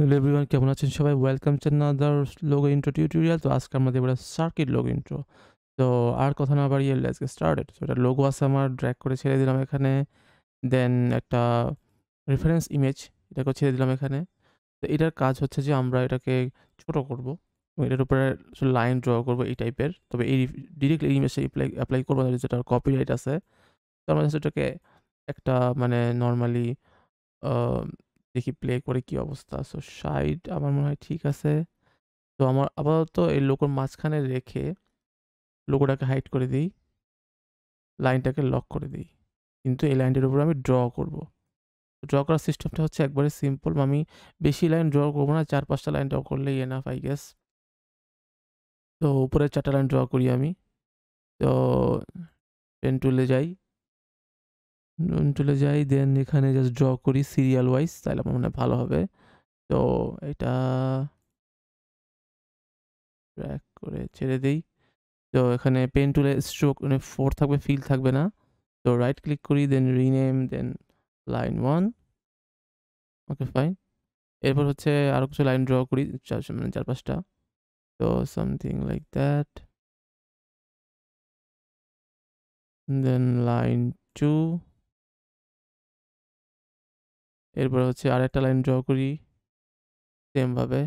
hello everyone কেমন আছেন সবাই welcome to other logo intro tutorial তো আজকে আমরা দেবো সার্কিট লোগো ইন্ট্রো তো আর কথা না বাড়িয়ে আজকে স্টার্টেড তো এটা লোগো আছে আমার ড্র্যাগ করে ছেড়ে দিলাম এখানে দেন একটা রেফারেন্স ইমেজ এটাকে ছেড়ে দিলাম এখানে তো এটার কাজ হচ্ছে যে আমরা এটাকে ছোট করব এটার উপরে লাইন ড্র করব এই টাইপের তবে এই ডিরেক্টলি ইমেজে অ্যাপ্লাই অ্যাপ্লাই করবো না যেটা কপিরাইট আছে তো আমরা এটাকে একটা মানে নর্মালি দেখি প্লে করে কি অবস্থা সো সাইড আমার মনে হয় ঠিক আছে তো আমার আপাতত এই লোকোর মাঝখানে রেখে লোকোটাকে হাইড করে দিই লাইনটাকে লক করে দিই কিন্তু এই লাইনটির উপর আমি ড্র করব ড্র করার সিস্টেমটা হচ্ছে একবারে সিম্পল আমি বেশি লাইন ড্র করবো না চার পাঁচটা লাইন ড্র করলেই এনাফ আই গেস তো উপরে চারটা লাইন ড্র করি আমি তো পেন টুলে যাই চলে যাই দেন এখানে জাস্ট ড্র করি সিরিয়াল ওয়াইজ তাহলে আমার মনে হয় ভালো হবে তো এটা ব্র্যাক করে ছেড়ে দিই তো এখানে পেন টুলে স্ট্রোক মানে ফোর থাকবে ফিল থাকবে না তো রাইট ক্লিক করি then rename then line one okay fine এরপর হচ্ছে আরও কিছু লাইন ড্র করি মানে চার পাঁচটা তো something like that then line two এরপর হচ্ছে আরেকটা লাইন ড্র করি সেমভাবে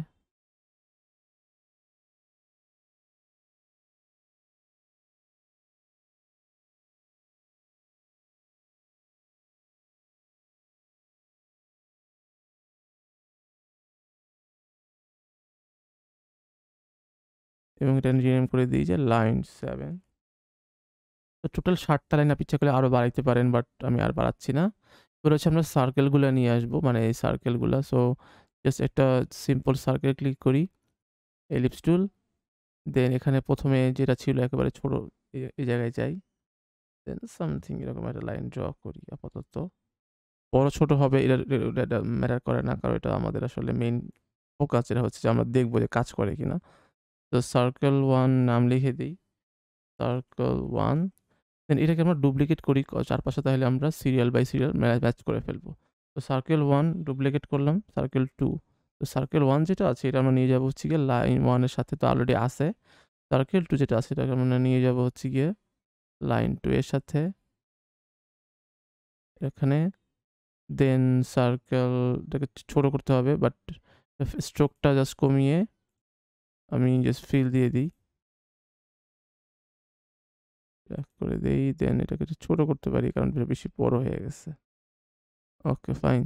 এবং এটা রিনেম করে দিই যে লাইন সেভেন তো টোটাল ষাটটা লাইন আপনি ইচ্ছা করলে আরও বাড়াইতে পারেন বাট আমি আর বাড়াচ্ছি না এবার হচ্ছে আমরা সার্কেলগুলো নিয়ে আসবো মানে এই সার্কেলগুলো সো জাস্ট একটা সিম্পল সার্কেল ক্লিক করি এলিপস টুল দেন এখানে প্রথমে যেটা ছিল একেবারে ছোটো এই জায়গায় যাই দেন সামথিং এরকম একটা লাইন ড্র করি আপাতত বড় ছোট হবে এটা ম্যাটার করে না কারণ এটা আমাদের আসলে মেইন ফোকাস এটা হচ্ছে যে আমরা দেখবো যে কাজ করে কিনা তো সার্কেল ওয়ান নাম লিখে দিই সার্কেল ওয়ান দেন এটাকে আমরা ডুপ্লিকেট করি চারপাশে তাহলে আমরা serial by serial match match করে ফেলবো তো সার্কেল ওয়ান ডুপ্লিকেট করলাম সার্কেল টু তো সার্কেল ওয়ান যেটা আছে এটা আমরা নিয়ে যাবো হচ্ছে গিয়ে লাইন ওয়ানের সাথে তো অলরেডি আসে সার্কেল টু যেটা আছে এটাকে আমরা নিয়ে যাবো হচ্ছে গিয়ে লাইন টু এর সাথে এখানে দেন সার্কেলটাকে ছোটো করতে হবে বাট স্ট্রোকটা জাস্ট কমিয়ে আমি জাস্ট ফিল দিয়ে দিই ব্ল্যাক করে দেই দেন এটাকে একটু ছোটো করতে পারি কারণ বেশি বড় হয়ে গেছে ওকে ফাইন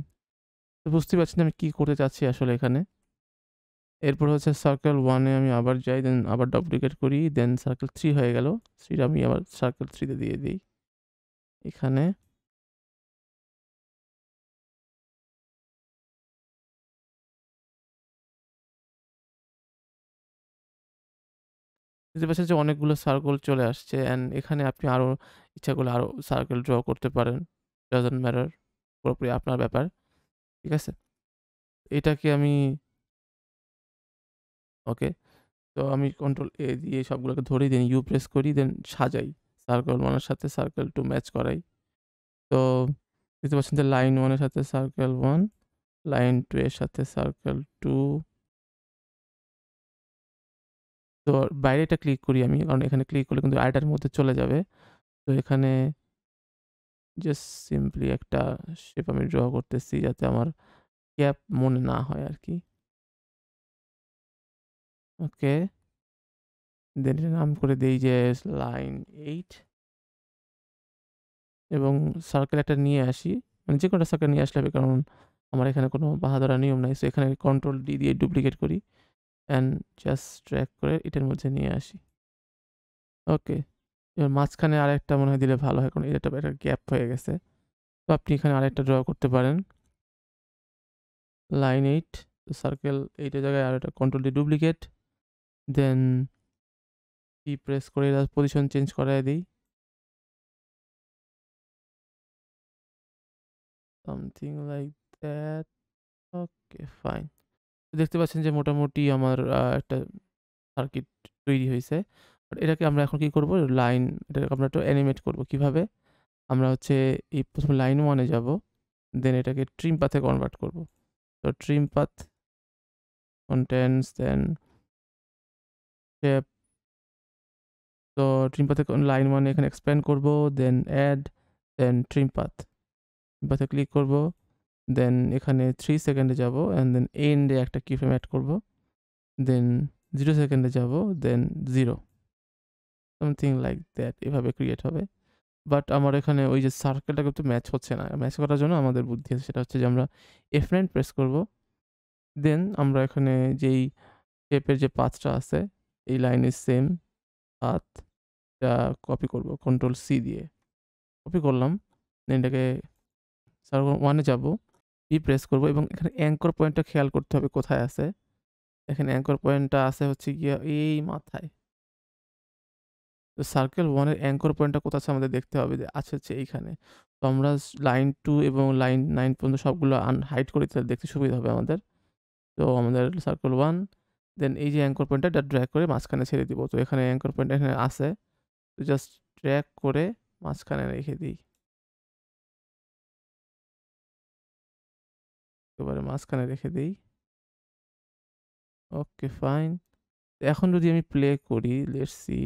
তো বুঝতে পারছি না আমি কী করতে চাচ্ছি আসলে এখানে এরপর হচ্ছে সার্কেল ওয়ানে আমি আবার যাই দেন আবার ডুপ্লিকেট করি দেন সার্কেল থ্রি হয়ে গেল থ্রিটা আমি আবার সার্কেল থ্রিতে দিয়ে দিই এখানে দেখতে পাচ্ছেন যে অনেকগুলো সার্কেল চলে আসছে অ্যান্ড এখানে আপনি আরও ইচ্ছা করলে আরও সার্কেল ড্র করতে পারেন ডাজেন্ট ম্যাটার পুরোপুরি আপনার ব্যাপার ঠিক আছে এটাকে আমি ওকে তো আমি কন্ট্রোল এ দিয়ে সবগুলোকে ধরে দিন ইউ প্রেস করি দেন সাজাই সার্কেল ওয়ানের সাথে সার্কেল টু ম্যাচ করাই তো দেখতে পাচ্ছেন যে লাইন ওয়ানের সাথে সার্কেল ওয়ান লাইন টু এর সাথে সার্কেল টু তো বাইরে এটা ক্লিক করি আমি কারণ এখানে ক্লিক করলে কিন্তু আয়টার মধ্যে চলে যাবে তো এখানে জাস্ট সিম্পলি একটা শেপ আমি ড্র করতেছি যাতে আমার ক্যাপ মনে না হয় আর কি ওকে দেন নাম করে দেই যে লাইন এইট এবং সার্কেল একটা নিয়ে আসি মানে যে কোনো সার্কেল নিয়ে আসলে হবে কারণ আমার এখানে কোনো বাহাদুরা নিয়ম নাই সো এখানে কন্ট্রোল ডি দিয়ে ডুপ্লিকেট করি অ্যান্ড জাস্ট ট্র্যাক করে এটার মধ্যে নিয়ে আসি ওকে এবার মাঝখানে আরেকটা মনে হয় দিলে ভালো হয় কারণ এটা একটা গ্যাপ হয়ে গেছে তো আপনি এখানে আরেকটা ড্র করতে পারেন লাইন এইট তো সার্কেল এইটা জায়গায় আর একটা control D duplicate then E press করে এটা পজিশন চেঞ্জ করাই দিই something like that okay fine দেখতে পাচ্ছেন যে মোটামুটি আমার একটা সার্কিট তৈরি হয়েছে এটাকে আমরা এখন কি করব লাইন এটাকে আমরা একটু অ্যানিমেট করব কিভাবে আমরা হচ্ছে এই প্রথম লাইন ওয়ানে যাব দেন এটাকে ট্রিম পাথে কনভার্ট করব তো ট্রিম পাথ কন্টেন্টস দেন তো ট্রিম পাথে লাইন ওয়ানে এখানে এক্সপ্যান্ড করব then add then trim path trim পাথে ক্লিক করবো দেন এখানে থ্রি সেকেন্ডে যাব অ্যান্ড দেন এন্ডে একটা কি ফ্রেম অ্যাড করবো দেন জিরো সেকেন্ডে যাব then zero something like that এভাবে ক্রিয়েট হবে বাট আমার এখানে ওই যে সার্কেলটা কিন্তু ম্যাচ হচ্ছে না ম্যাচ করার জন্য আমাদের বুদ্ধি আছে সেটা হচ্ছে যে আমরা এফ নাইন প্রেস করব দেন আমরা এখানে যেই শেপের যে পাঁচটা আছে এই লাইনের সেম পাত এটা কপি করব কন্ট্রোল সি দিয়ে কপি করলাম এটাকে সার্ভার ওয়ানে যাবো ই প্রেস করব এবং এখানে অ্যাঙ্কর পয়েন্টটা খেয়াল করতে হবে কোথায় আছে এখানে অ্যাঙ্কর পয়েন্টটা আছে হচ্ছে গিয়ে এই মাথায় তো সার্কেল ওয়ানের অ্যাঙ্কর পয়েন্টটা কোথায় আছে আমাদের দেখতে হবে যে আছে হচ্ছে এইখানে তো আমরা লাইন টু এবং লাইন নাইন পর্যন্ত সবগুলো হাইট করে তাহলে দেখতে সুবিধা হবে আমাদের তো আমাদের সার্কেল ওয়ান দেন এই যে অ্যাঙ্কর পয়েন্টটা এটা ড্র্যাক করে মাঝখানে ছেড়ে দিব তো এখানে অ্যাঙ্কর পয়েন্ট এখানে আসে তো জাস্ট ড্র্যাক করে মাঝখানে রেখে দিই একেবারে মাঝখানে রেখে দিই ওকে ফাইন এখন যদি আমি প্লে করি লেট সি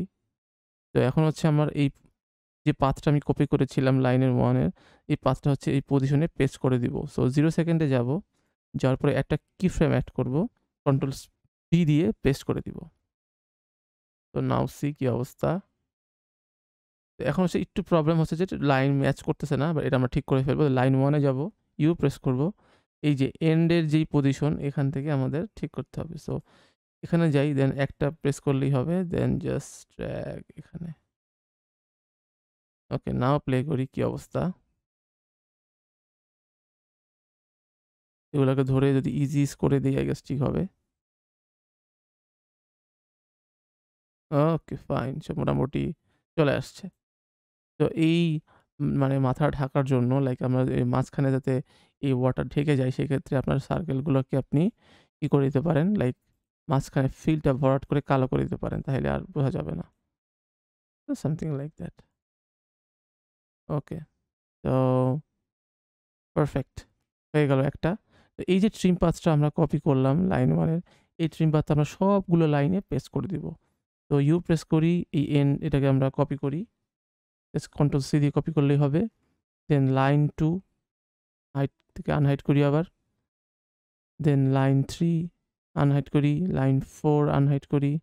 তো এখন হচ্ছে আমার এই যে পাথটা আমি কপি করেছিলাম লাইনের ওয়ানের এই পাথটা হচ্ছে এই পজিশনে পেস্ট করে দিব সো জিরো সেকেন্ডে যাব যাওয়ার পরে একটা কি ফ্রেম অ্যাড করব কন্ট্রোল সি দিয়ে পেস্ট করে দিব তো নাও সি কি অবস্থা এখন হচ্ছে একটু প্রবলেম হচ্ছে যে লাইন ম্যাচ করতেছে না বাট এটা আমরা ঠিক করে ফেলবো লাইন ওয়ানে যাব ইউ প্রেস করব এই যে এন্ডের যেই পজিশন এখান থেকে আমাদের ঠিক করতে হবে সো এখানে যাই দেন একটা প্রেস করলেই হবে দেন জাস্ট ট্র্যাক এখানে ওকে নাও প্লে করি কি অবস্থা এগুলোকে ধরে যদি ইজি করে দিই আই গেস ঠিক হবে ওকে ফাইন সব মোটামুটি চলে আসছে তো এই মানে মাথা ঢাকার জন্য লাইক আমরা মাঝখানে যাতে এই ওয়াটার ঢেকে যায় সেক্ষেত্রে আপনার সার্কেলগুলোকে আপনি কী করে দিতে পারেন লাইক মাঝখানে ফিলটা ভরাট করে কালো করে দিতে পারেন তাহলে আর বোঝা যাবে না সামথিং লাইক দ্যাট ওকে তো পারফেক্ট হয়ে গেল একটা তো এই যে ট্রিম পাথটা আমরা কপি করলাম লাইন ওয়ানের এই ট্রিম পাথ আমরা সবগুলো লাইনে প্রেস করে দিব তো ইউ প্রেস করি এই এন এটাকে আমরা কপি করি কন্ট্রোল সি দিয়ে কপি করলেই হবে দেন লাইন টু হাইট থেকে আনহাইট করি আবার দেন লাইন থ্রি আনহাইট করি লাইন ফোর আনহাইট করি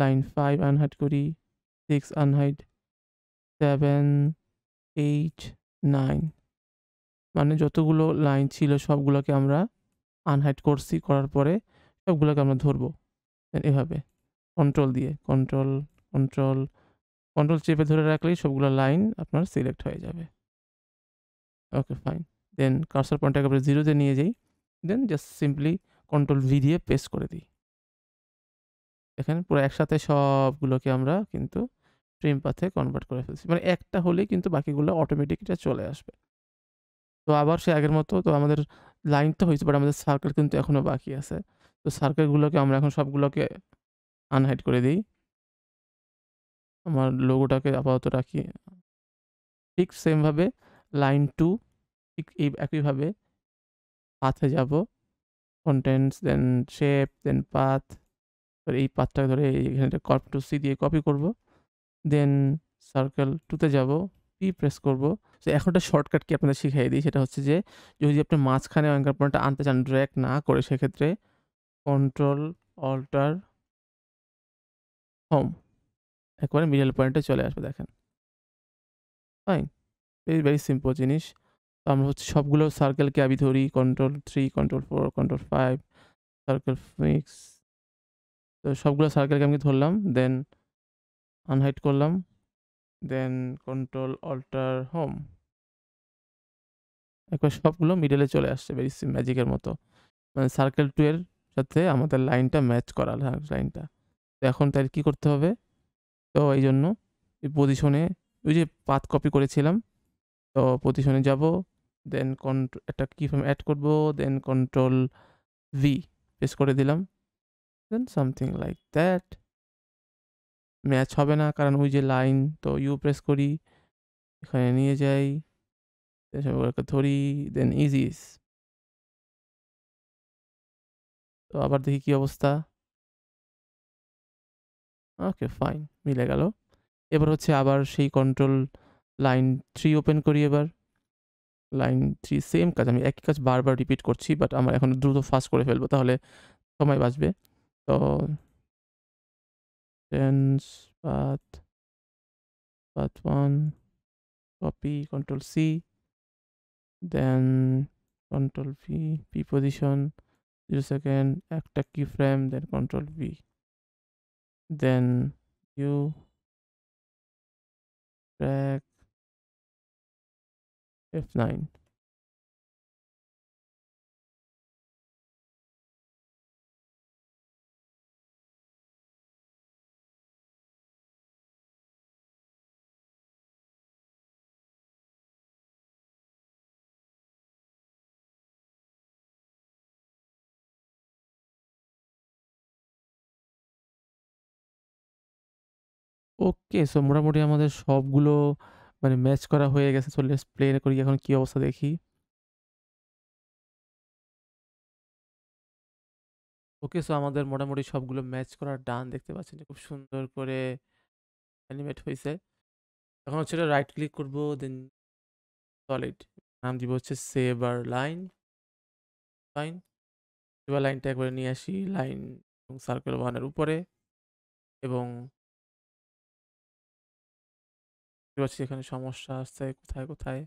লাইন ফাইভ আনহাইট করি six unhide seven eight nine মানে যতগুলো লাইন ছিল সবগুলোকে আমরা আনহাইট করছি করার পরে সবগুলোকে আমরা ধরবো এভাবে কন্ট্রোল দিয়ে কন্ট্রোল কন্ট্রোল কন্ট্রোল চেপে ধরে রাখলেই সবগুলো লাইন আপনার সিলেক্ট হয়ে যাবে okay fine then cursor point একেবারে জিরোতে নিয়ে যাই then just simply control V দিয়ে পেস্ট করে দিই এখানে পুরো একসাথে সবগুলোকে আমরা কিন্তু ট্রিম পাথে কনভার্ট করে ফেলছি মানে একটা হলেই কিন্তু বাকিগুলো অটোমেটিক এটা চলে আসবে তো আবার সে আগের মতো তো আমাদের লাইন তো হয়েছে বাট আমাদের সার্কেল কিন্তু এখনও বাকি আছে তো সার্কেলগুলোকে আমরা এখন সবগুলোকে আনহাইড করে দিই আমার লোগোটাকে আপাতত রাখি ঠিক সেমভাবে লাইন টু ঠিক এই একইভাবে পাথে যাব contents then shape then path এই পাথটা ধরে এখানে কপ টু সি দিয়ে কপি করব দেন সার্কেল টুতে যাব পি প্রেস করব তো এখন একটা শর্টকাট কি আপনাদের শিখিয়ে দিই সেটা হচ্ছে যে যদি আপনি মাঝখানে অ্যাঙ্কার পয়েন্টটা আনতে চান ড্র্যাক না করে সেক্ষেত্রে কন্ট্রোল অল্টার হোম একবারে মিডল পয়েন্টে চলে আসবে দেখেন ফাইন ভেরি ভেরি সিম্পল জিনিস তো আমরা হচ্ছে সবগুলো সার্কেলকে আমি ধরি control three control four control five circle fix তো সবগুলো সার্কেলকে আমি ধরলাম দেন আনহাইট করলাম দেন কন্ট্রোল অল্টার হোম একবার সবগুলো মিডলে চলে আসছে ভেরি ম্যাজিকের মতো মানে সার্কেল টু এর সাথে আমাদের লাইনটা ম্যাচ করা লাইনটা হ্যাঁ, তো এখন তাই কি করতে হবে তো এই জন্য এই পজিশনে ওই যে পাত কপি করেছিলাম তো পজিশনে যাব দেন কন্ট্রো একটা কি ফর্ম অ্যাড করবো দেন কন্ট্রোল ভি পেস করে দিলাম then something like that match হবে না কারণ ওই যে লাইন তো ইউ প্রেস করি এখানে নিয়ে যাই ধরি দেন ইজিস তো আবার দেখি কি অবস্থা ওকে ফাইন মিলে গেল এবার হচ্ছে আবার সেই কন্ট্রোল লাইন থ্রি ওপেন করি এবার লাইন থ্রি সেম কাজ আমি একই কাজ বারবার রিপিট করছি বাট আমার এখন দ্রুত ফাস্ট করে ফেলবো তাহলে সময় বাঁচবে তো টেন্স path path one copy control C then control V P position zero second একটা key frame then control V then U track okay so মোটামুটি আমাদের সবগুলো মানে ম্যাচ করা হয়ে গেছে সো লেটস প্লে করি এখন কি অবস্থা দেখি ওকে সো আমাদের মোটামুটি সবগুলো ম্যাচ করার ডান দেখতে পাচ্ছেন খুব সুন্দর করে অ্যানিমেট হয়েছে এখন হচ্ছে এটা রাইট ক্লিক করবো দেন সলিড নাম দিব হচ্ছে সেভ আর লাইন লাইন সেবার লাইনটা একবারে নিয়ে আসি লাইন এবং সার্কেল ওয়ানের উপরে এবং পাচ্ছি এখানে সমস্যা আসছে কোথায় কোথায়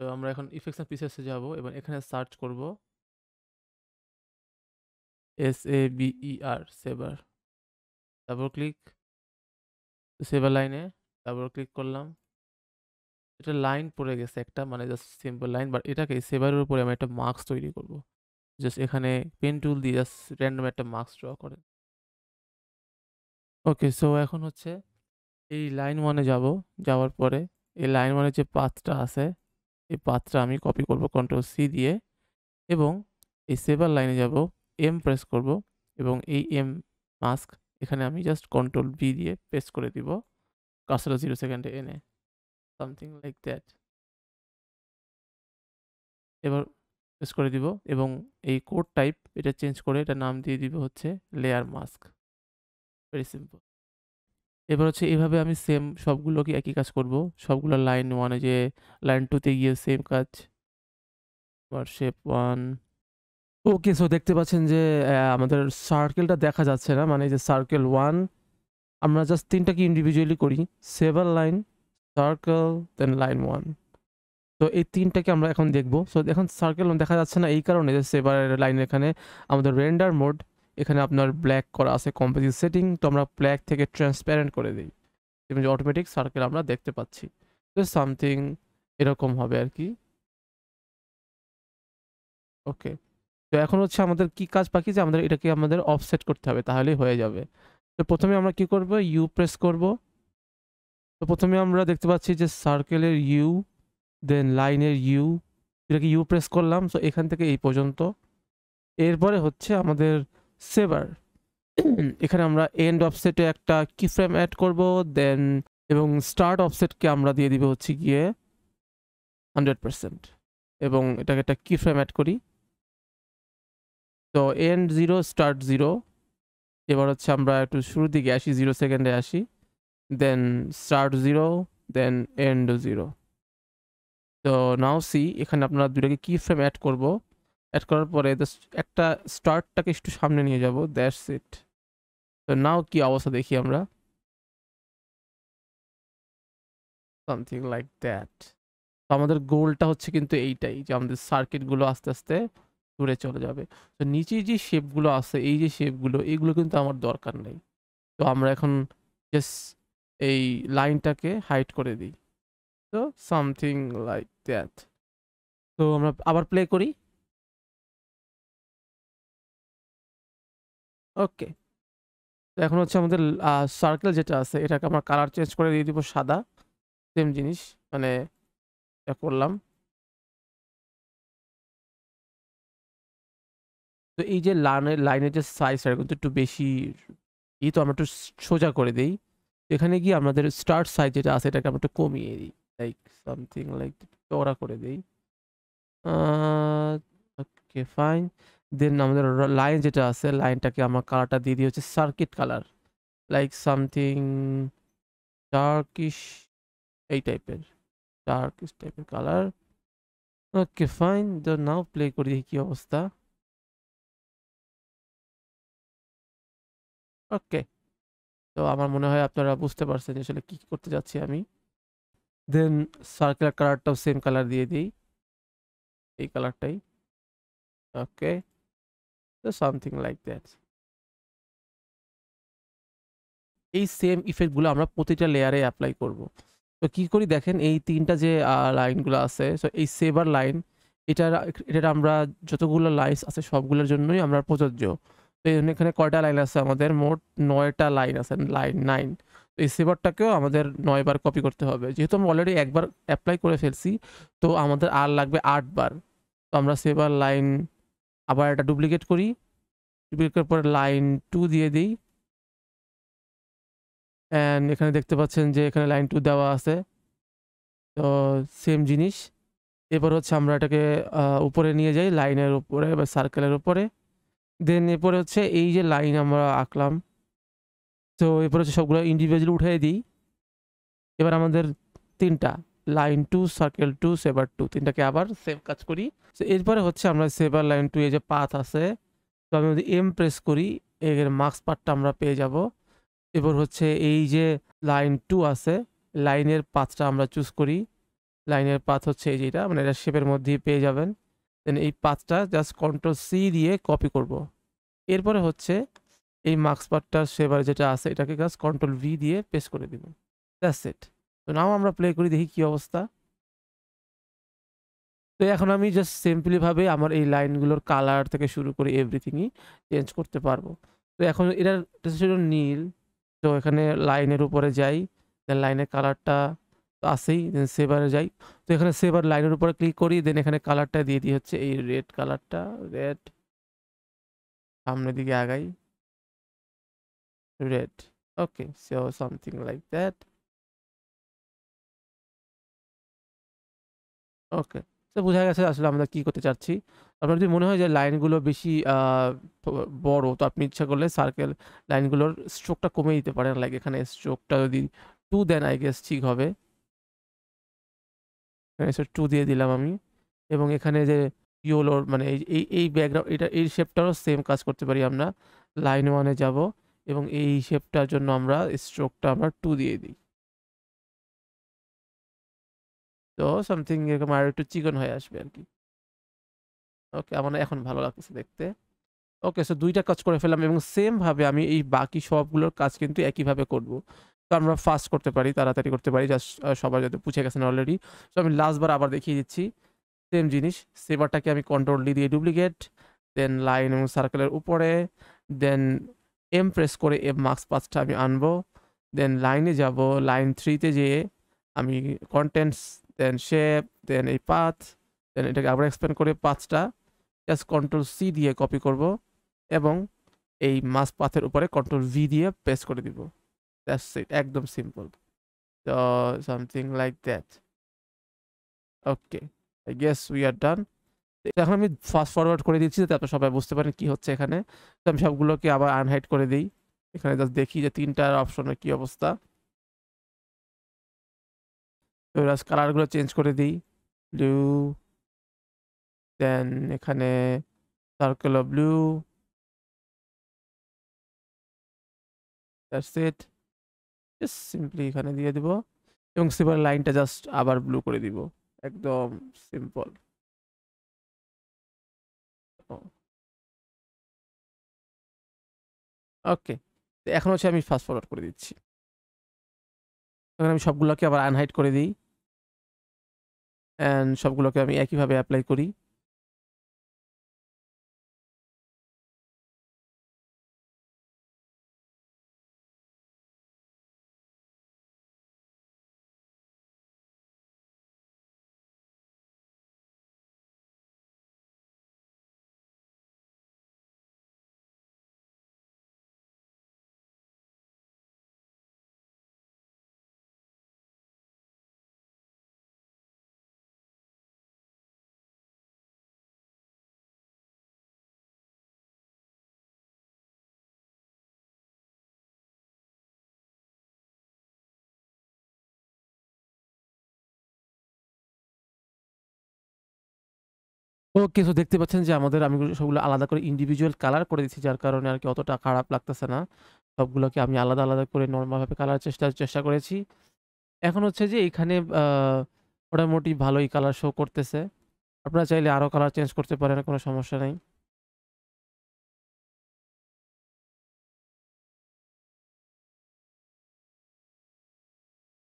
তো আমরা এখন ইফেকশন অ্যান্ড পিসেসে যাব এবং এখানে সার্চ করব S A B E R saber double click saber লাইনে তারপর ক্লিক করলাম এটা লাইন পড়ে গেছে একটা মানে জাস্ট সিম্পল লাইন বাট এটাকে সেভারের উপরে আমি একটা মার্কস তৈরি করব জাস্ট এখানে পেন টুল দিয়ে জাস্ট র্যান্ডম একটা মার্কস ড্র করেন ওকে সো এখন হচ্ছে এই লাইন ওয়ানে যাব যাওয়ার পরে এই লাইন ওয়ানের যে পাথটা আছে এই পাথটা আমি কপি করব কন্ট্রোল সি দিয়ে এবং এই সেভার লাইনে যাব এম প্রেস করব এবং এই এম মাস্ক এখানে আমি জাস্ট কন্ট্রোল বি দিয়ে পেস্ট করে দিব কাজটা জিরো সেকেন্ডে এনে সামথিং লাইক দ্যাট এবার প্রেস করে দিব এবং এই কোড টাইপ এটা চেঞ্জ করে এটা নাম দিয়ে দিব হচ্ছে লেয়ার মাস্ক ভেরি সিম্পল এবার হচ্ছে এইভাবে আমি সেম সবগুলোকে একই কাজ করব সবগুলো লাইন ওয়ানে যে লাইন টুতে গিয়ে সেম কাজ আবার শেপ ওয়ান ওকে সো দেখতে পাচ্ছেন যে আমাদের সার্কেলটা দেখা যাচ্ছে না মানে যে সার্কেল ওয়ান আমরা জাস্ট তিনটাকে ইন্ডিভিজুয়ালি করি seven line circle then line one তো এই তিনটাকে আমরা এখন দেখব সো এখন সার্কেল দেখা যাচ্ছে না এই কারণে যে সেভার লাইন এখানে আমাদের রেন্ডার মোড এখানে আপনার ব্ল্যাক করা আছে কম্পোজিট সেটিং তো আমরা ব্ল্যাক থেকে ট্রান্সপ্যারেন্ট করে দিই যে অটোমেটিক সার্কেল আমরা দেখতে পাচ্ছি তো সামথিং এরকম হবে আর কি ওকে তো এখন হচ্ছে আমাদের কি কাজ বাকি যে আমাদের এটাকে আমাদের অফসেট করতে হবে তাহলেই হয়ে যাবে তো প্রথমে আমরা কি করব ইউ প্রেস করব তো প্রথমে আমরা দেখতে পাচ্ছি যে সার্কেলের ইউ দেন লাইনের ইউ এটাকে ইউ প্রেস করলাম সো এখান থেকে এই পর্যন্ত এরপরে হচ্ছে আমাদের সেভার এখানে আমরা এন্ড অফসেটে একটা কি ফ্রেম অ্যাড করব দেন এবং স্টার্ট অফসেটকে আমরা দিয়ে দিব হচ্ছে গিয়ে হান্ড্রেড পারসেন্ট এবং এটাকে একটা কি ফ্রেম অ্যাড করি তো এন্ড জিরো স্টার্ট জিরো এবার হচ্ছে আমরা একটু শুরুর দিকে আসি জিরো সেকেন্ডে আসি then start zero then end zero তো নাও সি এখানে আপনারা দুটাকে কি ফ্রেম অ্যাড করব অ্যাড করার পরে একটা স্টার্টটাকে একটু সামনে নিয়ে যাব দ্যাশ সিট তো নাও কি অবস্থা দেখি আমরা সামথিং লাইক দ্যাট তো আমাদের গোলটা হচ্ছে কিন্তু এইটাই যে আমাদের সার্কিটগুলো আস্তে আস্তে দূরে চলে যাবে তো নিচে যে শেপগুলো আছে এই যে শেপগুলো এগুলো কিন্তু আমার দরকার নেই তো আমরা এখন জাস্ট এই লাইনটাকে হাইট করে দিই তো সামথিং লাইক দ্যাট তো আমরা আবার প্লে করি ওকে তো এখন হচ্ছে আমাদের সার্কেল যেটা আছে এটাকে আমরা কালার চেঞ্জ করে দিয়ে দিব সাদা সেম জিনিস মানে এটা করলাম তো এই যে লাইনের লাইনের যে সাইজটা কিন্তু একটু বেশি ই তো আমরা একটু সোজা করে দিই এখানে গিয়ে আমাদের স্টার্ট সাইজ যেটা আছে এটাকে আমরা একটু কমিয়ে দিই লাইক সামথিং লাইক চওড়া করে দিই ওকে ফাইন দেন আমাদের লাইন যেটা আছে লাইনটাকে আমার কালারটা দিয়ে দিয়ে হচ্ছে circuit colour like something darkish এই টাইপের ডার্কিশ টাইপের কালার ওকে ফাইন তো নাও প্লে করে দিই কী অবস্থা ওকে তো আমার মনে হয় আপনারা বুঝতে পারছেন আসলে কী করতে যাচ্ছি আমি দেন সার্কেলের কালারটাও সেম কালার দিয়ে দিই এই কালারটাই ওকে তো সামথিং লাইক দ্যাট এই সেম ইফেক্টগুলো আমরা প্রতিটা লেয়ারে অ্যাপ্লাই করব তো কি করি দেখেন এই তিনটা যে লাইনগুলো আছে সো এই সেভার লাইন এটার এটার আমরা যতগুলো লাইন আছে সবগুলোর জন্যই আমরা প্রযোজ্য এখানে কয়টা লাইন আছে আমাদের মোট নয়টা লাইন আছে লাইন নাইন তো এই সেভারটাকেও আমাদের নয়বার কপি করতে হবে যেহেতু আমরা অলরেডি একবার অ্যাপ্লাই করে ফেলছি তো আমাদের আর লাগবে আটবার তো আমরা সেবার লাইন আবার এটা ডুপ্লিকেট করি ডুপ্লিকেট করার পর লাইন টু দিয়ে দিই অ্যান্ড এখানে দেখতে পাচ্ছেন যে এখানে লাইন টু দেওয়া আছে তো সেম জিনিস এবার হচ্ছে আমরা এটাকে উপরে নিয়ে যাই লাইনের উপরে বা সার্কেলের উপরে দেন এরপরে হচ্ছে এই যে লাইন আমরা আঁকলাম তো এরপরে হচ্ছে সবগুলো ইন্ডিভিজুয়ালি উঠে দিই এবার আমাদের তিনটা line two circle two saber two তিনটাকে আবার সেভ কাজ করি তো এরপরে হচ্ছে আমরা সেভার লাইন টু এই যে পাথ আছে তো আমি যদি এম প্রেস করি এর মার্কস পার্টটা আমরা পেয়ে যাব এবার হচ্ছে এই যে লাইন টু আছে লাইনের পাথটা আমরা চুজ করি লাইনের পাথ হচ্ছে এই যেটা মানে এটা শেপের মধ্যেই পেয়ে যাবেন দেন এই পাথটা জাস্ট কন্ট্রোল সি দিয়ে কপি করব এরপরে হচ্ছে এই মার্কস পার্টটার সেবার যেটা আছে এটাকে গাছ কন্ট্রোল ভি দিয়ে পেস করে দিব দ্যাটস ইট তো নাও আমরা প্লে করি দেখি কি অবস্থা তো এখন আমি জাস্ট সিম্পলিভাবে আমার এই লাইনগুলোর কালার থেকে শুরু করে এভরিথিংই চেঞ্জ করতে পারবো তো এখন এটা ছিল নীল তো এখানে লাইনের উপরে যাই দেন লাইনের কালারটা আসেই দেন সেবারে যাই তো এখানে সেবার লাইনের উপরে ক্লিক করি দেন এখানে কালারটা দিয়ে দিই হচ্ছে এই রেড কালারটা রেড সামনের দিকে আগাই red okay so something like that okay তো বোঝা গেছে আসলে আমরা কী করতে চাচ্ছি আপনার যদি মনে হয় যে লাইনগুলো বেশি বড় তো আপনি ইচ্ছা করলে সার্কেল লাইনগুলোর স্ট্রোকটা কমে দিতে পারেন লাইক এখানে স্ট্রোকটা যদি টু দেন আই গেস ঠিক হবে টু দিয়ে দিলাম আমি এবং এখানে যে ইয়োলোর মানে এই এই ব্যাকগ্রাউন্ড এটা এই শেপটারও সেম কাজ করতে পারি আমরা লাইন ওয়ানে যাব এবং এই শেপটার জন্য আমরা স্ট্রোকটা আমরা টু দিয়ে দিই তো সামথিং এরকম আর একটু চিকন হয়ে আসবে আর কি ওকে আমার এখন ভালো লাগতেছে দেখতে ওকে সো দুইটা কাজ করে ফেললাম এবং সেমভাবে আমি এই বাকি সবগুলোর কাজ কিন্তু একইভাবে করব তো আমরা ফাস্ট করতে পারি তাড়াতাড়ি করতে পারি জাস্ট সবার যাতে পুছে গেছেন অলরেডি তো আমি লাস্টবার আবার দেখিয়ে দিচ্ছি সেম জিনিস সেবারটাকে আমি কন্ট্রোল ডি দিয়ে ডুপ্লিকেট দেন লাইন এবং সার্কেলের উপরে দেন এম প্রেস করে এম মার্কস পাঁচটা আমি আনব দেন লাইনে যাব লাইন থ্রিতে যেয়ে আমি কন্টেন্টস দেন শেপ দেন এই পাথ দেন এটাকে আবার এক্সপ্যান্ড করে পাঁচটা জাস্ট কন্ট্রোল সি দিয়ে কপি করব এবং এই মাস পাথের উপরে কন্ট্রোল ভি দিয়ে পেস্ট করে দিব দ্যাটস ইট একদম সিম্পল তো something like that okay I guess we are done এখন আমি ফাস্ট ফরওয়ার্ড করে দিচ্ছি যাতে আপনার সবাই বুঝতে পারেন কি হচ্ছে এখানে তো আমি সবগুলোকে আবার আনহাইট করে দিই এখানে জাস্ট দেখি যে তিনটার অপশনের কি অবস্থা তো কালারগুলো চেঞ্জ করে দিই ব্লু দেন এখানে circle of blue set simply এখানে দিয়ে দিব এবং সিপার লাইনটা জাস্ট আবার ব্লু করে দিব একদম সিম্পল ওকে তো এখন হচ্ছে আমি ফাস্ট ফরওয়ার্ড করে দিচ্ছি এখন আমি সবগুলোকে আবার আনহাইড করে দিই অ্যান্ড সবগুলোকে আমি একইভাবে অ্যাপ্লাই করি ওকে সো দেখতে পাচ্ছেন যে আমাদের আমি সবগুলো আলাদা করে ইন্ডিভিজুয়াল কালার করে দিচ্ছি যার কারণে আর কি অতটা খারাপ লাগতেছে না সবগুলোকে আমি আলাদা আলাদা করে নর্মালভাবে কালার চেষ্টা চেষ্টা করেছি এখন হচ্ছে যে এখানে মোটামুটি ভালোই কালার শো করতেছে আপনারা চাইলে আরও কালার চেঞ্জ করতে পারেন কোনো সমস্যা নেই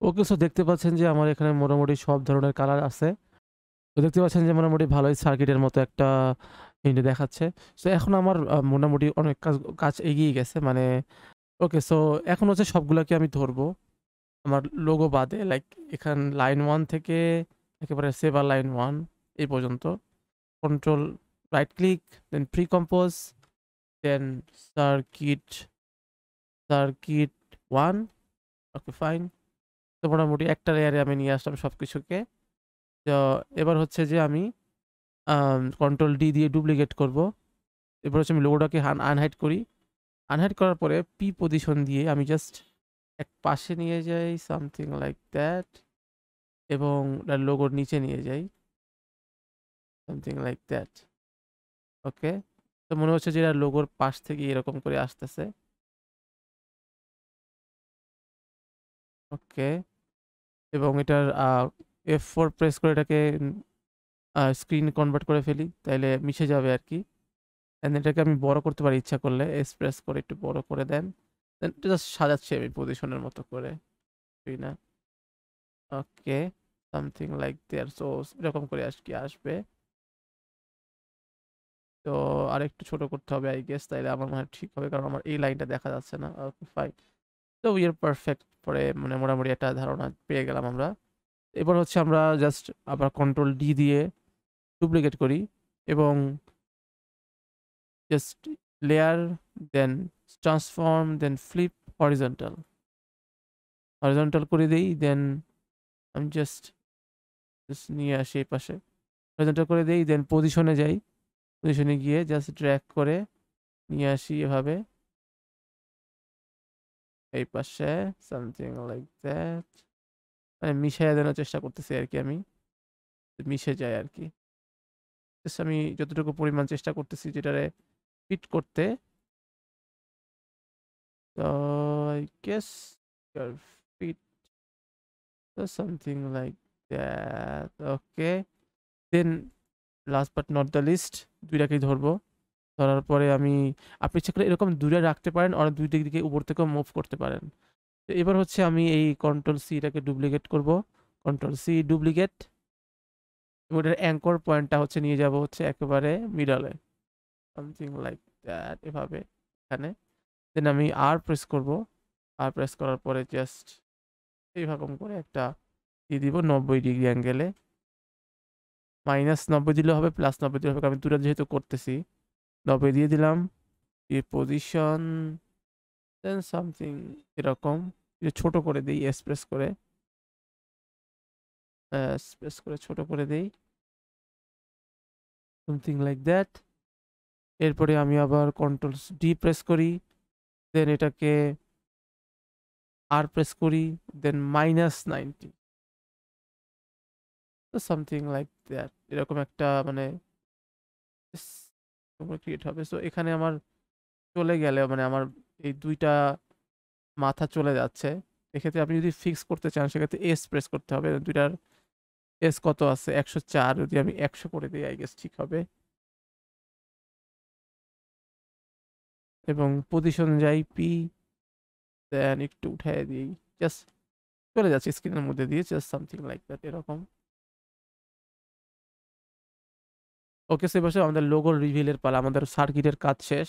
ওকে সো দেখতে পাচ্ছেন যে আমার এখানে মোটামুটি সব ধরনের কালার আছে তো দেখতে পাচ্ছেন যে মোটামুটি ভালোই সার্কিটের মতো একটা ইন্ডে দেখাচ্ছে সো এখন আমার মোটামুটি অনেক কাজ কাজ এগিয়ে গেছে মানে ওকে সো এখন হচ্ছে সবগুলোকে আমি ধরবো আমার লোগো বাদে লাইক এখান লাইন ওয়ান থেকে একেবারে সেভার লাইন ওয়ান এই পর্যন্ত control right click then pre compose then circuit circuit one okay fine তো মোটামুটি একটা এয়ারে আমি নিয়ে আসলাম সব কিছুকে তো এবার হচ্ছে যে আমি কন্ট্রোল ডি দিয়ে ডুপ্লিকেট করব এরপর হচ্ছে আমি লোগোটাকে আনহাইড করি আনহাইট করার পরে পি পজিশন দিয়ে আমি জাস্ট এক পাশে নিয়ে যাই সামথিং লাইক দ্যাট এবং লোগোর নিচে নিয়ে যাই সামথিং লাইক দ্যাট ওকে তো মনে হচ্ছে যে এটা লোগোর পাশ থেকে এরকম করে আসতেছে ওকে এবং এটার এফ ফোর প্রেস করে এটাকে স্ক্রিন কনভার্ট করে ফেলি তাহলে মিশে যাবে আর কি দেন এটাকে আমি বড় করতে পারি ইচ্ছা করলে এস প্রেস করে একটু বড় করে দেন দেন জাস্ট সাজাচ্ছি আমি পজিশনের মতো করে ঠিক না okay something like there so এরকম করে আজকে আসবে তো আর একটু ছোটো করতে হবে আই গেস তাইলে আমার মনে হয় ঠিক হবে কারণ আমার এই লাইনটা দেখা যাচ্ছে না ওকে ফাইন তো উই আর পারফেক্ট পরে মানে মোটামুটি একটা ধারণা পেয়ে গেলাম আমরা এবার হচ্ছে আমরা জাস্ট আবার কন্ট্রোল ডি দিয়ে ডুপ্লিকেট করি এবং just layer then transform then flip horizontal horizontal করে দিই দেন আমি জাস্ট জাস্ট নিয়ে আসি এই পাশে হরিজন্টাল করে দিই দেন পজিশনে যাই পজিশনে গিয়ে জাস্ট ড্র্যাক করে নিয়ে আসি এভাবে এই পাশে সামথিং লাইক দ্যাট মানে মিশাইয়া দেওয়ার চেষ্টা করতেছি আর কি আমি মিশে যায় আর কি আমি যতটুকু পরিমাণ চেষ্টা করতেছি যেটারে ফিট করতে তো I guess your fit something like that okay then last but not the least দুইটাকেই ধরবো ধরার পরে আমি আপনি ইচ্ছা করে এরকম দূরে রাখতে পারেন আর দুই দিক দিকে উপর থেকেও মুভ করতে পারেন তো এবার হচ্ছে আমি এই কন্ট্রোল সিটাকে ডুপ্লিকেট করব কন্ট্রোল সি ডুপ্লিকেট এবার অ্যাঙ্কর পয়েন্টটা হচ্ছে নিয়ে যাব হচ্ছে একেবারে মিডলে সামথিং লাইক দ্যাট এভাবে এখানে দেন আমি আর প্রেস করব আর প্রেস করার পরে জাস্ট এইরকম করে একটা দিয়ে দিব নব্বই ডিগ্রি অ্যাঙ্গেলে মাইনাস নব্বই দিলে হবে প্লাস নব্বই দিলে হবে আমি দুটা যেহেতু করতেছি নব্বই দিয়ে দিলাম এই পজিশন দেন সামথিং এরকম ছোট করে দেই এক্সপ্রেস করে স্পেস করে ছোট করে দেই সামথিং লাইক দ্যাট এরপরে আমি আবার কন্ট্রোল ডি প্রেস করি দেন এটাকে আর প্রেস করি then minus ninety something like that এরকম একটা মানে ক্রিয়েট হবে সো এখানে আমার চলে গেলে মানে আমার এই দুইটা মাথা চলে যাচ্ছে এক্ষেত্রে আপনি যদি ফিক্স করতে চান সেক্ষেত্রে এস প্রেস করতে হবে দুইটার এস কত আছে একশো চার যদি আমি একশো করে দিই আই গেস ঠিক হবে এবং পজিশন যাই পি দেন একটু উঠাই দিই জাস্ট চলে যাচ্ছে স্ক্রিনের মধ্যে দিয়ে জাস্ট সামথিং লাইক দ্যাট এরকম ওকে সে বসে আমাদের লোগোর রিভিলের পালা আমাদের সার্কিটের কাজ শেষ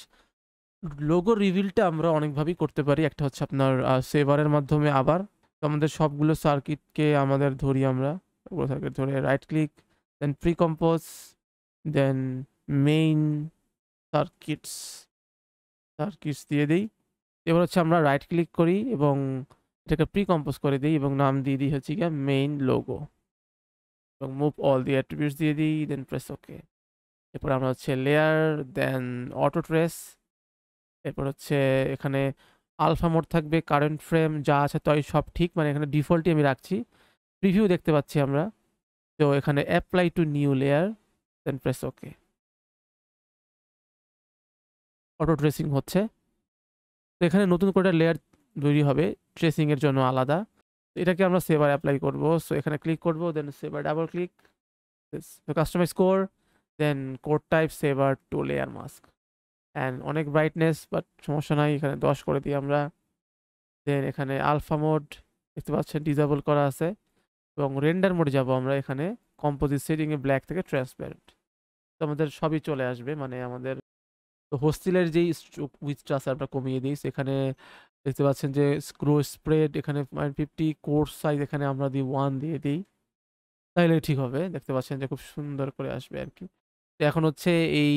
লোগো রিভিলটা আমরা অনেকভাবেই করতে পারি একটা হচ্ছে আপনার সেভারের মাধ্যমে আবার তো আমাদের সবগুলো সার্কিটকে আমাদের ধরি আমরা ওগুলো সার্কিট ধরে right click then pre compose then main circuits circuits দিয়ে দিই এবার হচ্ছে আমরা রাইট ক্লিক করি এবং এটাকে প্রি কম্পোজ করে দিই এবং নাম দিয়ে দিই হচ্ছে গিয়ে মেইন লোগো এবং মুভ অল দি অ্যাট্রিবিউটস দিয়ে দিই দেন প্রেস ওকে এরপর আমরা হচ্ছে লেয়ার দেন অটো ট্রেস এরপর হচ্ছে এখানে আলফা মোড থাকবে কারেন্ট ফ্রেম যা আছে তাই সব ঠিক মানে এখানে ডিফল্টই আমি রাখছি প্রিভিউ দেখতে পাচ্ছি আমরা তো এখানে apply to new layer then press okay auto tracing হচ্ছে তো এখানে নতুন করে লেয়ার তৈরি হবে ট্রেসিংয়ের জন্য আলাদা এটাকে আমরা সেবার অ্যাপ্লাই করব সো এখানে ক্লিক করব then Saber double click customize core then code type Saber to layer mask and অনেক ব্রাইটনেস বাট সমস্যা নাই এখানে দশ করে দিই আমরা দেন এখানে আলফা মোড দেখতে পাচ্ছেন ডিজেবল করা আছে এবং রেন্ডার মোডে যাব আমরা এখানে কম্পোজিট সেটিংয়ে ব্ল্যাক থেকে ট্রান্সপারেন্ট তো আমাদের সবই চলে আসবে মানে আমাদের তো হোস্টেলের যেই উইথটা আছে আমরা কমিয়ে দিই সেখানে দেখতে পাচ্ছেন যে স্ক্রো স্প্রেড এখানে ফিফটি কোর্স সাইজ এখানে আমরা দিই ওয়ান দিয়ে দিই তাহলে ঠিক হবে দেখতে পাচ্ছেন যে খুব সুন্দর করে আসবে আর কি তো এখন হচ্ছে এই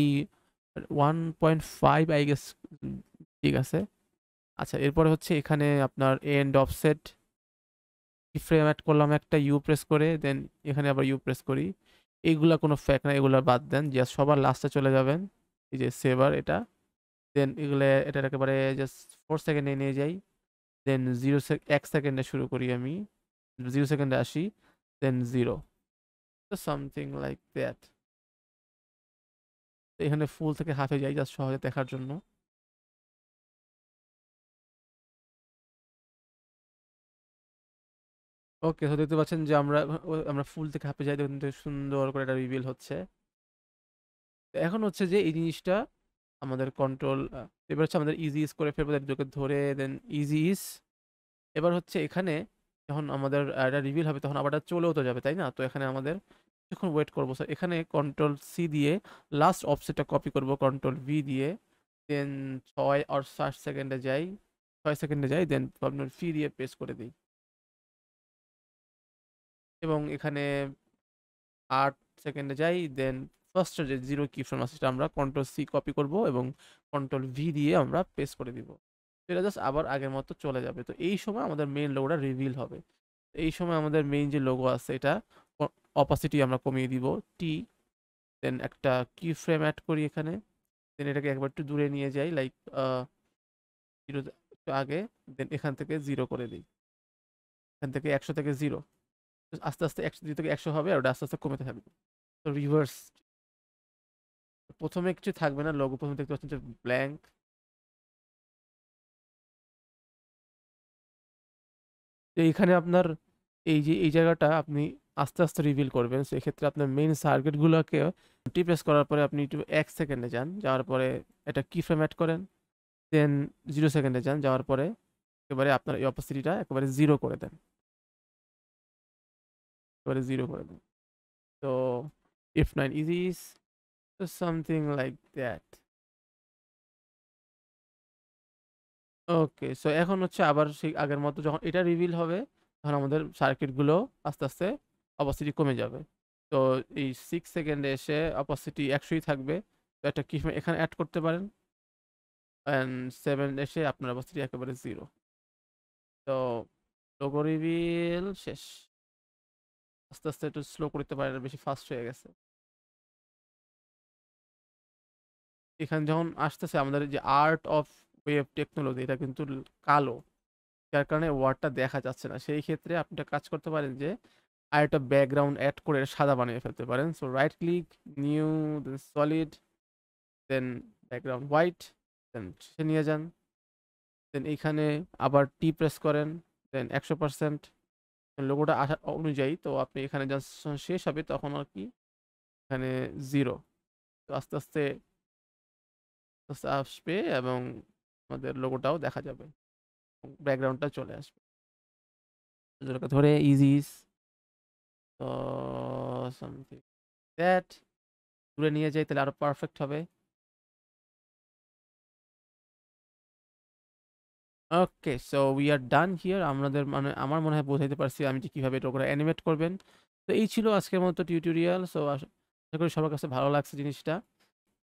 one point five I guess ঠিক আছে আচ্ছা এরপরে হচ্ছে এখানে আপনার এন্ড অফসেট ফ্রেম অ্যাড করলাম একটা ইউ প্রেস করে দেন এখানে আবার ইউ প্রেস করি এইগুলা কোনো ফ্যাক না এগুলো বাদ দেন জাস্ট সবার লাস্টে চলে যাবেন এই যে সেভার এটা দেন এগুলো এটা একেবারে জাস্ট ফোর সেকেন্ডে নিয়ে যাই দেন জিরো এক সেকেন্ডে শুরু করি আমি জিরো সেকেন্ডে আসি then zero something like that এখানে ফুল থেকে হাফে যাই যা সহজে দেখার জন্য ওকে তো দেখতে পাচ্ছেন যে আমরা আমরা ফুল থেকে হাফে যাই দেখুন সুন্দর করে এটা রিভিল হচ্ছে এখন হচ্ছে যে এই জিনিসটা আমাদের কন্ট্রোল এবার হচ্ছে আমাদের ইজি ইস করে ফেলবো দুটোকে ধরে দেন ইজি ইস এবার হচ্ছে এখানে যখন আমাদের এটা রিভিল হবে তখন আবার চলেও তো যাবে তাই না তো এখানে আমাদের কিছুক্ষণ ওয়েট করবো স্যার এখানে কন্ট্রোল সি দিয়ে লাস্ট অফসেটটা কপি করব কন্ট্রোল ভি দিয়ে দেন ছয় আর ষাট সেকেন্ডে যাই ছয় সেকেন্ডে যাই দেন আপনার ফি দিয়ে পেস্ট করে দিই এবং এখানে আট সেকেন্ডে যাই দেন ফার্স্টের যে জিরো কিপশন আছে সেটা আমরা কন্ট্রোল সি কপি করব এবং কন্ট্রোল ভি দিয়ে আমরা পেস্ট করে দিব সেটা জাস্ট আবার আগের মতো চলে যাবে তো এই সময় আমাদের মেইন লোগোটা রিভিল হবে এই সময় আমাদের মেইন যে লোগো আছে এটা অপাসিটি আমরা কমিয়ে দিব টি দেন একটা কি ফ্রেম অ্যাড করি এখানে দেন এটাকে একবার একটু দূরে নিয়ে যাই লাইক জিরো আগে দেন এখান থেকে জিরো করে দিই এখান থেকে একশো থেকে জিরো আস্তে আস্তে একশো দুই থেকে একশো হবে আর ওটা আস্তে আস্তে কমেতে থাকবে তো রিভার্স প্রথমে কিছু থাকবে না লোগো প্রথমে দেখতে পাচ্ছেন যে ব্ল্যাঙ্ক এইখানে আপনার এই যে এই জায়গাটা আপনি আস্তে আস্তে রিভিল করবেন সেক্ষেত্রে আপনার মেইন সার্কিটগুলোকে টিপ্রেস করার পরে আপনি একটু এক সেকেন্ডে যান যাওয়ার পরে এটা কি ফ্রেম অ্যাড করেন দেন জিরো সেকেন্ডে যান যাওয়ার পরে একেবারে আপনার এই অপাসিটিটা একেবারে জিরো করে দেন একেবারে জিরো করে দেন তো ইফ নাইন ইজ তো something like that okay so এখন হচ্ছে আবার সেই আগের মতো যখন এটা রিভিল হবে তখন আমাদের সার্কিটগুলো আস্তে আস্তে অপাসিটি কমে যাবে তো এই সিক্স সেকেন্ডে এসে অপাসিটি একশোই থাকবে তো একটা কি এখানে অ্যাড করতে পারেন অ্যান্ড সেভেন এসে আপনার অপাসিটি একেবারে জিরো তো লোকরিবিল শেষ আস্তে আস্তে একটু স্লো করতে পারেন বেশি ফাস্ট হয়ে গেছে এখানে যখন আসতেছে আমাদের যে আর্ট অফ ওয়েব টেকনোলজি এটা কিন্তু কালো যার কারণে ওয়ার্ডটা দেখা যাচ্ছে না সেই ক্ষেত্রে আপনি কাজ করতে পারেন যে আর একটা ব্যাকগ্রাউন্ড অ্যাড করে সাদা বানিয়ে ফেলতে পারেন so right click new then solid then background white then সে নিয়ে যান দেন এইখানে আবার টি প্রেস করেন দেন একশো পার্সেন্ট লোগোটা আসা অনুযায়ী তো আপনি এখানে যখন শেষ হবে তখন আর কি এখানে জিরো তো আস্তে আস্তে আস্তে আসবে এবং আমাদের লোগোটাও দেখা যাবে ব্যাকগ্রাউন্ডটা চলে আসবে ধরে ইজিস তো সামথিং দ্যাট দূরে নিয়ে যাই তাহলে আরো পারফেক্ট হবে okay so we are done here আমাদের মানে আমার মনে হয় বোঝাইতে পারছি আমি যে কীভাবে এটা ওরা অ্যানিমেট করবেন তো এই ছিল আজকের মতো টিউটোরিয়াল সো আশা করি সবার কাছে ভালো লাগছে জিনিসটা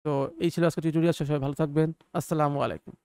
তো এই ছিল আজকে টিউটোরিয়াল সবাই ভালো থাকবেন আসসালামু আলাইকুম